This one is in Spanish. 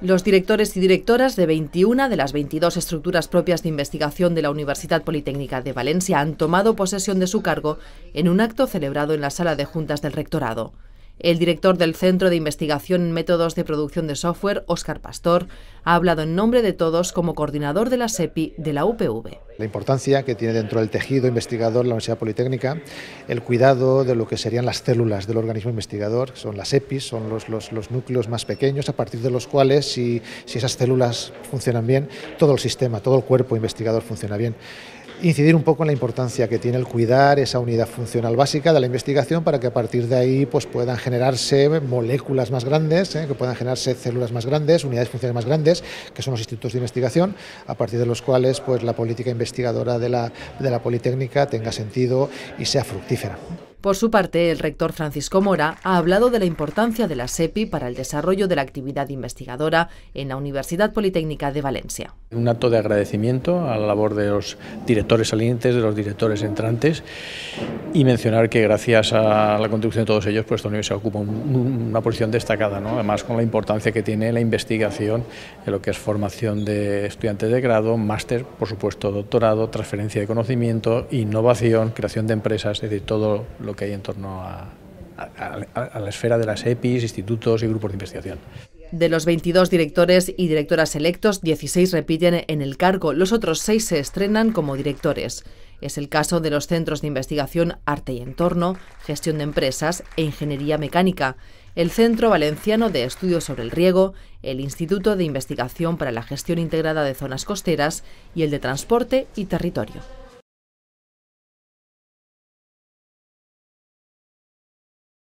Los directores y directoras de 21 de las 22 estructuras propias de investigación de la Universidad Politécnica de Valencia han tomado posesión de su cargo en un acto celebrado en la sala de juntas del rectorado. El director del Centro de Investigación en Métodos de Producción de Software, Óscar Pastor, ha hablado en nombre de todos como coordinador de la SEPI de la UPV. La importancia que tiene dentro del tejido investigador la Universidad Politécnica, el cuidado de lo que serían las células del organismo investigador, son las EPIs, son los, los, núcleos más pequeños, a partir de los cuales, si, esas células funcionan bien, todo el sistema, todo el cuerpo investigador funciona bien incidir un poco en la importancia que tiene el cuidar esa unidad funcional básica de la investigación para que a partir de ahí pues, puedan generarse moléculas más grandes, ¿eh? que puedan generarse células más grandes, unidades funcionales más grandes que son los institutos de investigación, a partir de los cuales pues, la política investigadora de la, de la Politécnica tenga sentido y sea fructífera. Por su parte, el rector Francisco Mora ha hablado de la importancia de la SEPI para el desarrollo de la actividad investigadora en la Universidad Politécnica de Valencia. Un acto de agradecimiento a la labor de los directores salientes, de los directores entrantes y mencionar que gracias a la contribución de todos ellos, pues la universidad ocupa una posición destacada, ¿no? además con la importancia que tiene la investigación en lo que es formación de estudiantes de grado, máster, por supuesto doctorado, transferencia de conocimiento, innovación, creación de empresas, es decir, todo lo que hay en torno a la esfera de las EPIs, institutos y grupos de investigación. De los 22 directores y directoras electos, 16 repiten en el cargo, los otros 6 se estrenan como directores. Es el caso de los centros de investigación Arte y Entorno, Gestión de Empresas e Ingeniería Mecánica, el Centro Valenciano de Estudios sobre el Riego, el Instituto de Investigación para la Gestión Integrada de Zonas Costeras y el de Transporte y Territorio.